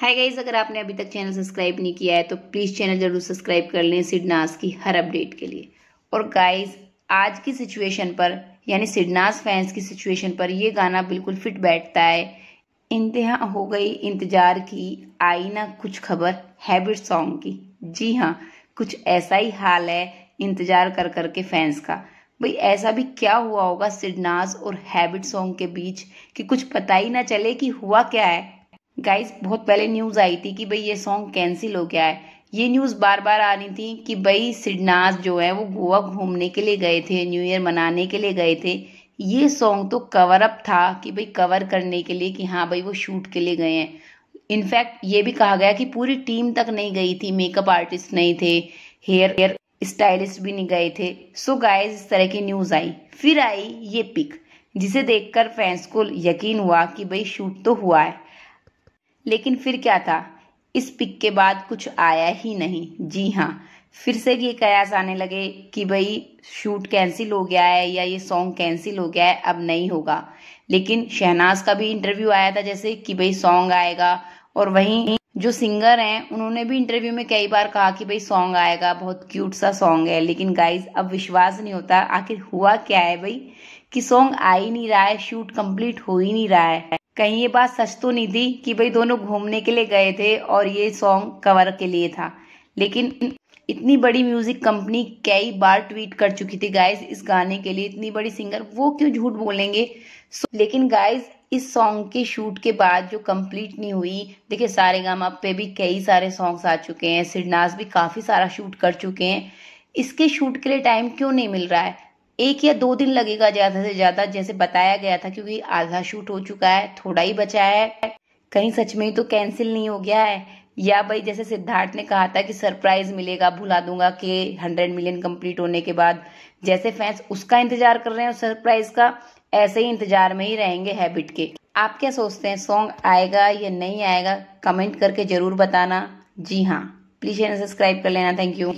hi guys अगर आपने अभी तक चैनल सब्सक्राइब नहीं किया है तो प्लीज़ चैनल जरूर सब्सक्राइब कर लें सिडनास की हर अपडेट के लिए और गाइज आज की सिचुएशन पर यानी सिडनास फैंस की सिचुएशन पर यह गाना बिल्कुल फिट बैठता है इंतहा हो गई इंतजार की आई ना कुछ खबर हैबिट सॉन्ग की जी हाँ कुछ ऐसा ही हाल है इंतजार कर कर के फैंस का भाई ऐसा भी क्या हुआ होगा सिडनास और हैबिट सॉन्ग के बीच कि कुछ पता ही ना चले कि हुआ क्या है गाइस बहुत पहले न्यूज़ आई थी कि भाई ये सॉन्ग कैंसिल हो गया है ये न्यूज़ बार बार आ रही थी कि भाई सिडनास जो है वो गोवा घूमने के लिए गए थे न्यू ईयर मनाने के लिए गए थे ये सॉन्ग तो कवर अप था कि भाई कवर करने के लिए कि हाँ भाई वो शूट के लिए गए हैं इनफैक्ट ये भी कहा गया कि पूरी टीम तक नहीं गई थी मेकअप आर्टिस्ट नहीं थे हेयर हेयर स्टाइलिस्ट भी नहीं गए थे सो so गाइस इस तरह की न्यूज़ आई फिर आई ये पिक जिसे देखकर फैंस को यकीन हुआ कि भाई शूट तो हुआ है लेकिन फिर क्या था इस पिक के बाद कुछ आया ही नहीं जी हाँ फिर से ये कयास आने लगे कि भाई शूट कैंसिल हो गया है या ये सॉन्ग कैंसिल हो गया है अब नहीं होगा लेकिन शहनाज का भी इंटरव्यू आया था जैसे कि भाई सॉन्ग आएगा और वहीं जो सिंगर हैं उन्होंने भी इंटरव्यू में कई बार कहा कि भाई सॉन्ग आएगा बहुत क्यूट सा सॉन्ग है लेकिन गाइज अब विश्वास नहीं होता आखिर हुआ क्या है भाई कि सॉन्ग आ ही नहीं रहा है शूट कंप्लीट हो ही नहीं रहा है कहीं ये बात सच तो नहीं थी कि भाई दोनों घूमने के लिए गए थे और ये सॉन्ग कवर के लिए था लेकिन इतनी बड़ी म्यूजिक कंपनी कई बार ट्वीट कर चुकी थी गाइस इस गाने के लिए इतनी बड़ी सिंगर वो क्यों झूठ बोलेंगे लेकिन गाइस इस सॉन्ग के शूट के बाद जो कंप्लीट नहीं हुई देखिए सारे गामा पे भी कई सारे सॉन्ग्स आ चुके हैं सिडनास भी काफ़ी सारा शूट कर चुके हैं इसके शूट के लिए टाइम क्यों नहीं मिल रहा है एक या दो दिन लगेगा ज्यादा से ज्यादा जैसे बताया गया था क्योंकि आधा शूट हो चुका है थोड़ा ही बचा है कहीं सच में ही तो कैंसिल नहीं हो गया है या भाई जैसे सिद्धार्थ ने कहा था कि सरप्राइज मिलेगा भुला दूंगा कि हंड्रेड मिलियन कंप्लीट होने के बाद जैसे फैंस उसका इंतजार कर रहे हैं सरप्राइज का ऐसे ही इंतजार में ही रहेंगे हैबिट के आप क्या सोचते हैं सॉन्ग आएगा या नहीं आएगा कमेंट करके जरूर बताना जी हाँ प्लीज सब्सक्राइब कर लेना थैंक यू